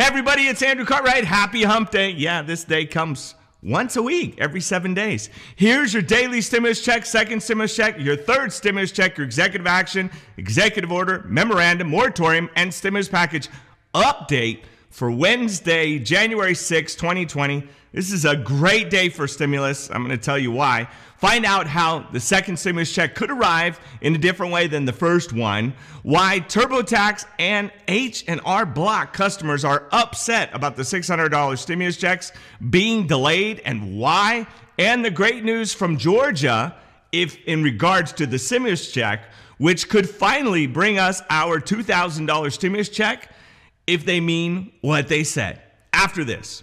Hey, everybody, it's Andrew Cartwright. Happy Hump Day. Yeah, this day comes once a week, every seven days. Here's your daily stimulus check, second stimulus check, your third stimulus check, your executive action, executive order, memorandum, moratorium, and stimulus package update for Wednesday, January 6, 2020. This is a great day for stimulus. I'm going to tell you why. Find out how the second stimulus check could arrive in a different way than the first one. Why TurboTax and H&R Block customers are upset about the $600 stimulus checks being delayed and why. And the great news from Georgia if in regards to the stimulus check, which could finally bring us our $2,000 stimulus check if they mean what they say. After this.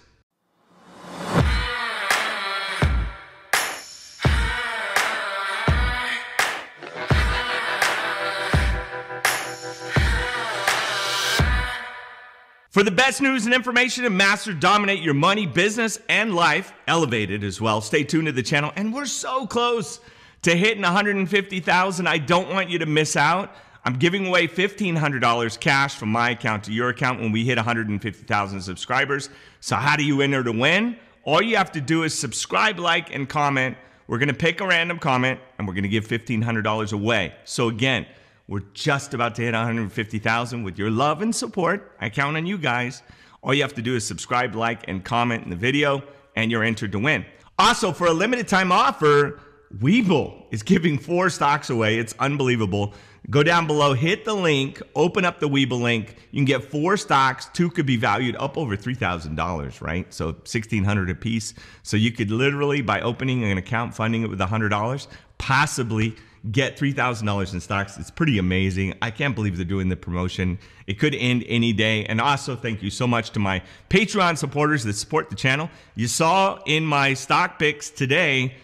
For the best news and information to master dominate your money, business, and life, elevated as well. Stay tuned to the channel, and we're so close to hitting 150,000. I don't want you to miss out. I'm giving away $1,500 cash from my account to your account when we hit 150,000 subscribers. So, how do you enter to win? All you have to do is subscribe, like, and comment. We're gonna pick a random comment and we're gonna give $1,500 away. So, again, we're just about to hit 150,000 with your love and support. I count on you guys. All you have to do is subscribe, like, and comment in the video, and you're entered to win. Also, for a limited time offer, Weeble is giving four stocks away. It's unbelievable. Go down below, hit the link, open up the Weeble link. You can get four stocks. Two could be valued up over $3,000, right? So 1600 a piece. So you could literally, by opening an account, funding it with $100, possibly get $3,000 in stocks. It's pretty amazing. I can't believe they're doing the promotion. It could end any day. And also, thank you so much to my Patreon supporters that support the channel. You saw in my stock picks today,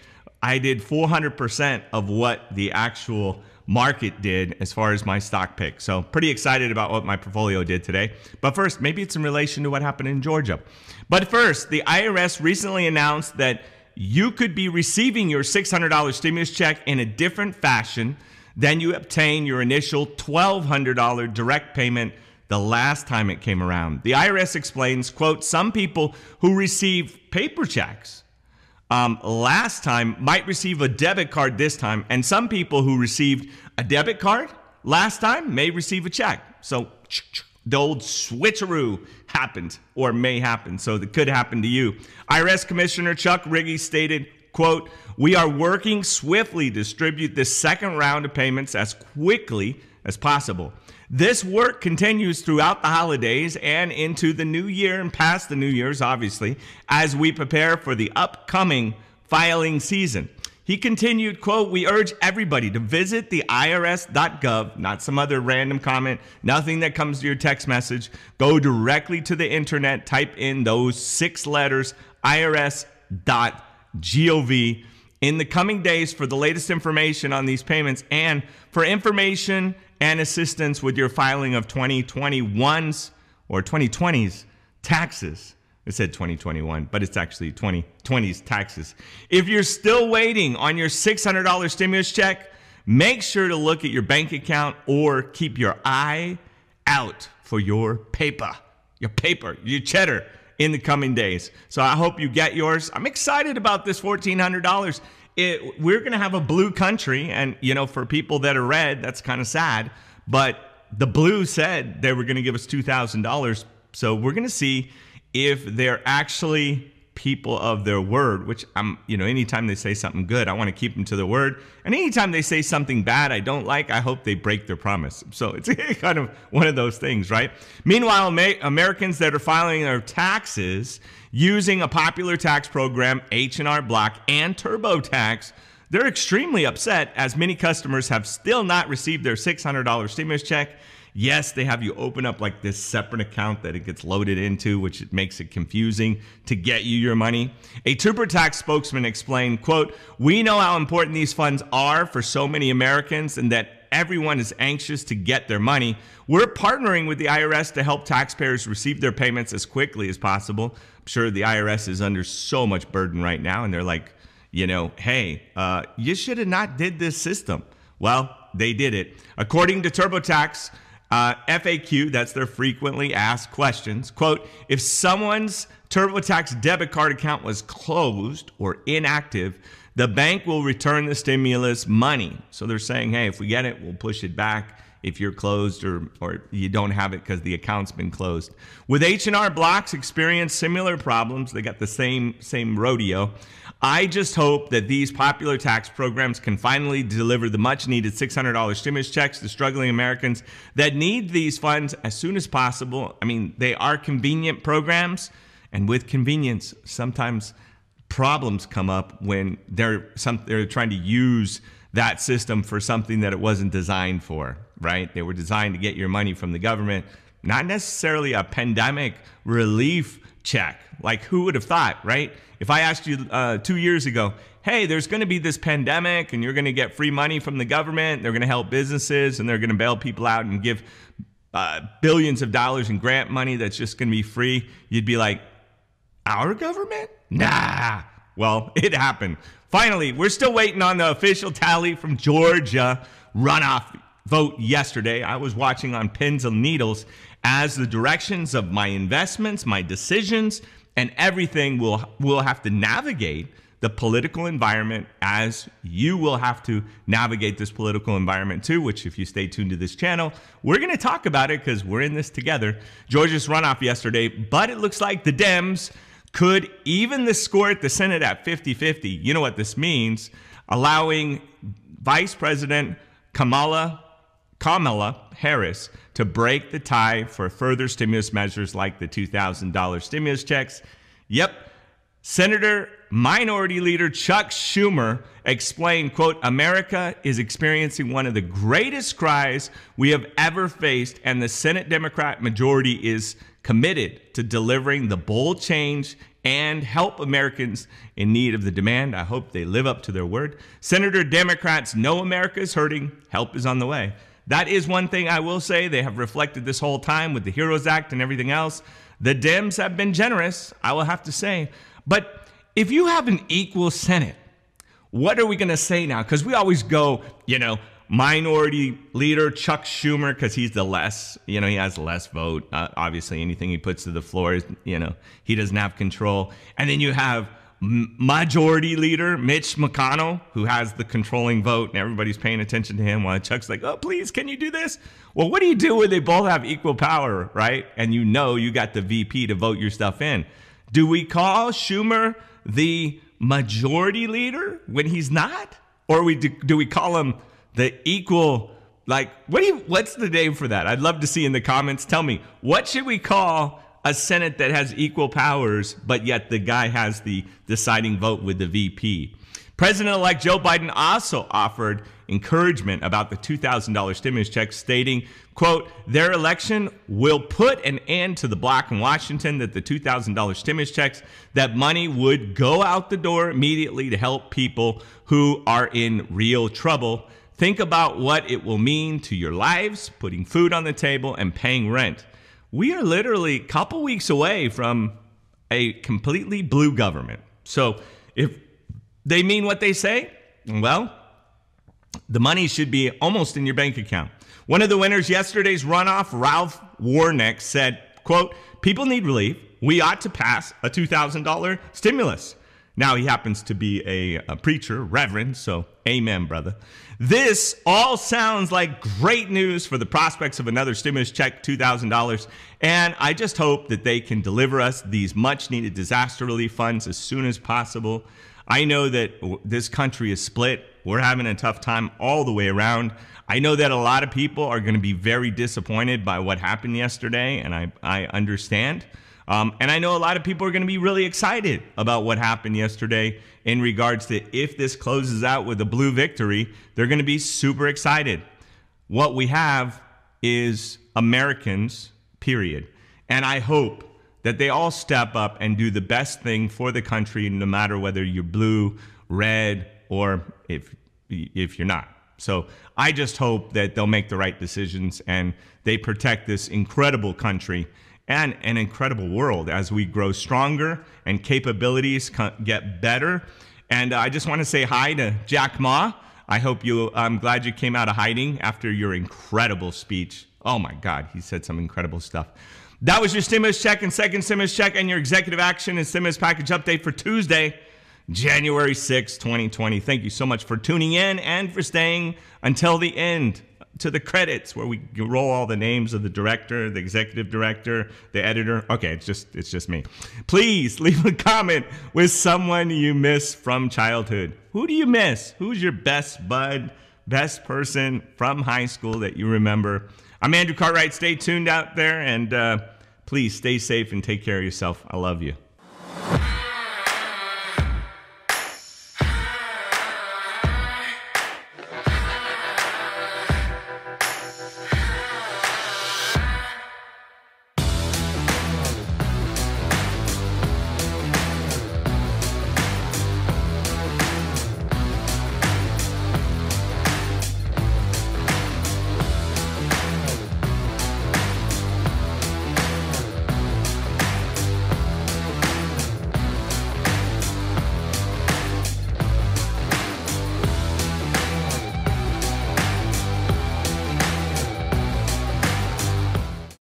I did 400% of what the actual market did as far as my stock pick. So pretty excited about what my portfolio did today. But first, maybe it's in relation to what happened in Georgia. But first, the IRS recently announced that you could be receiving your $600 stimulus check in a different fashion than you obtain your initial $1200 direct payment the last time it came around. The IRS explains, quote, some people who receive paper checks um, last time might receive a debit card this time. And some people who received a debit card last time may receive a check. So the old switcheroo happened or may happen. So that could happen to you. IRS Commissioner Chuck Riggi stated, quote, we are working swiftly to distribute this second round of payments as quickly as possible. This work continues throughout the holidays and into the new year and past the new year's, obviously, as we prepare for the upcoming filing season. He continued, quote, we urge everybody to visit the IRS.gov, not some other random comment, nothing that comes to your text message. Go directly to the internet, type in those six letters, IRS.gov in the coming days for the latest information on these payments and for information and assistance with your filing of 2021's or 2020's taxes. It said 2021, but it's actually 2020's taxes. If you're still waiting on your $600 stimulus check, make sure to look at your bank account or keep your eye out for your paper, your paper, your cheddar in the coming days. So I hope you get yours. I'm excited about this $1,400 it, we're going to have a blue country. And, you know, for people that are red, that's kind of sad. But the blue said they were going to give us $2,000. So we're going to see if they're actually people of their word, which I'm, you know, anytime they say something good, I want to keep them to their word. And anytime they say something bad I don't like, I hope they break their promise. So it's kind of one of those things, right? Meanwhile, Americans that are filing their taxes using a popular tax program, H&R Block and TurboTax, they're extremely upset as many customers have still not received their $600 stimulus check Yes, they have you open up like this separate account that it gets loaded into, which makes it confusing to get you your money. A TurboTax spokesman explained, quote, we know how important these funds are for so many Americans and that everyone is anxious to get their money. We're partnering with the IRS to help taxpayers receive their payments as quickly as possible. I'm sure the IRS is under so much burden right now, and they're like, you know, hey, uh, you should have not did this system. Well, they did it. According to TurboTax, uh, FAQ, that's their frequently asked questions. Quote If someone's TurboTax debit card account was closed or inactive, the bank will return the stimulus money. So they're saying, hey, if we get it, we'll push it back if you're closed or, or you don't have it because the account's been closed. With H&R Blocks experience similar problems. They got the same same rodeo. I just hope that these popular tax programs can finally deliver the much needed $600 stimulus checks to struggling Americans that need these funds as soon as possible. I mean, they are convenient programs and with convenience, sometimes problems come up when they're some, they're trying to use that system for something that it wasn't designed for, right? They were designed to get your money from the government, not necessarily a pandemic relief check. Like, who would have thought, right? If I asked you uh, two years ago, hey, there's going to be this pandemic and you're going to get free money from the government, they're going to help businesses and they're going to bail people out and give uh, billions of dollars in grant money that's just going to be free, you'd be like, our government? Nah well, it happened. Finally, we're still waiting on the official tally from Georgia runoff vote yesterday. I was watching on pins and needles as the directions of my investments, my decisions, and everything will will have to navigate the political environment as you will have to navigate this political environment too, which if you stay tuned to this channel, we're going to talk about it because we're in this together. Georgia's runoff yesterday, but it looks like the Dems could even the score at the Senate at 50 50. You know what this means? Allowing Vice President Kamala Kamala Harris to break the tie for further stimulus measures like the $2,000 stimulus checks. Yep, Senator Minority Leader Chuck Schumer explained, quote, America is experiencing one of the greatest cries we have ever faced, and the Senate Democrat majority is committed to delivering the bold change and help Americans in need of the demand. I hope they live up to their word. Senator Democrats know America is hurting. Help is on the way. That is one thing I will say. They have reflected this whole time with the HEROES Act and everything else. The Dems have been generous, I will have to say. But if you have an equal Senate, what are we going to say now? Because we always go, you know, minority leader Chuck Schumer because he's the less, you know, he has less vote. Uh, obviously, anything he puts to the floor is, you know, he doesn't have control. And then you have majority leader Mitch McConnell, who has the controlling vote, and everybody's paying attention to him while Chuck's like, oh, please, can you do this? Well, what do you do when they both have equal power, right? And you know you got the VP to vote your stuff in. Do we call Schumer the majority leader when he's not? Or we do, do we call him the equal like what do you what's the name for that? I'd love to see in the comments. Tell me, what should we call a Senate that has equal powers, but yet the guy has the deciding vote with the VP. President elect Joe Biden also offered encouragement about the $2,000 stimulus check, stating, quote, their election will put an end to the block in Washington that the $2,000 stimulus checks, that money would go out the door immediately to help people who are in real trouble. Think about what it will mean to your lives, putting food on the table and paying rent we are literally a couple weeks away from a completely blue government. So if they mean what they say, well, the money should be almost in your bank account. One of the winners yesterday's runoff, Ralph Warnick, said, quote, people need relief. We ought to pass a $2,000 stimulus. Now he happens to be a, a, preacher, reverend, so amen, brother. This all sounds like great news for the prospects of another stimulus check, $2,000. And I just hope that they can deliver us these much needed disaster relief funds as soon as possible. I know that this country is split. We're having a tough time all the way around. I know that a lot of people are going to be very disappointed by what happened yesterday, and I, I understand. Um, and I know a lot of people are going to be really excited about what happened yesterday in regards to if this closes out with a blue victory, they're going to be super excited. What we have is Americans, period. And I hope that they all step up and do the best thing for the country, no matter whether you're blue, red, or if, if you're not. So I just hope that they'll make the right decisions and they protect this incredible country and an incredible world as we grow stronger and capabilities get better. And I just want to say hi to Jack Ma. I hope you, I'm glad you came out of hiding after your incredible speech. Oh my God, he said some incredible stuff. That was your stimulus check and second stimulus check and your executive action and stimulus package update for Tuesday, January 6, 2020. Thank you so much for tuning in and for staying until the end to the credits where we roll all the names of the director, the executive director, the editor. Okay, it's just it's just me. Please leave a comment with someone you miss from childhood. Who do you miss? Who's your best bud, best person from high school that you remember? I'm Andrew Cartwright. Stay tuned out there and uh, please stay safe and take care of yourself. I love you.